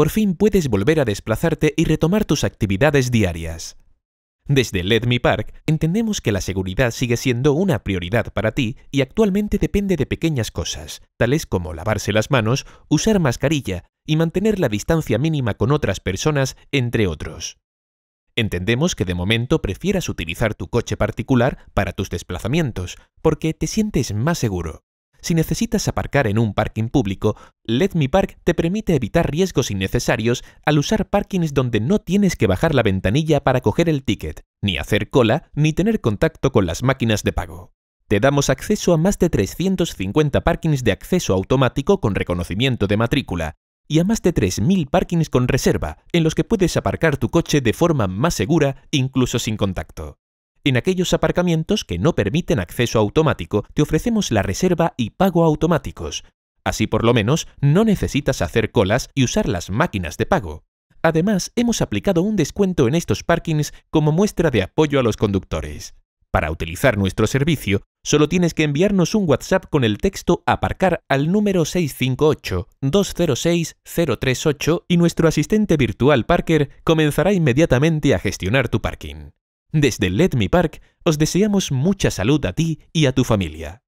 por fin puedes volver a desplazarte y retomar tus actividades diarias. Desde Let Me Park entendemos que la seguridad sigue siendo una prioridad para ti y actualmente depende de pequeñas cosas, tales como lavarse las manos, usar mascarilla y mantener la distancia mínima con otras personas, entre otros. Entendemos que de momento prefieras utilizar tu coche particular para tus desplazamientos, porque te sientes más seguro. Si necesitas aparcar en un parking público, Let Me Park te permite evitar riesgos innecesarios al usar parkings donde no tienes que bajar la ventanilla para coger el ticket, ni hacer cola, ni tener contacto con las máquinas de pago. Te damos acceso a más de 350 parkings de acceso automático con reconocimiento de matrícula y a más de 3.000 parkings con reserva en los que puedes aparcar tu coche de forma más segura incluso sin contacto. En aquellos aparcamientos que no permiten acceso automático, te ofrecemos la reserva y pago automáticos. Así por lo menos no necesitas hacer colas y usar las máquinas de pago. Además, hemos aplicado un descuento en estos parkings como muestra de apoyo a los conductores. Para utilizar nuestro servicio, solo tienes que enviarnos un WhatsApp con el texto aparcar al número 658-206-038 y nuestro asistente virtual Parker comenzará inmediatamente a gestionar tu parking. Desde Let Me Park os deseamos mucha salud a ti y a tu familia.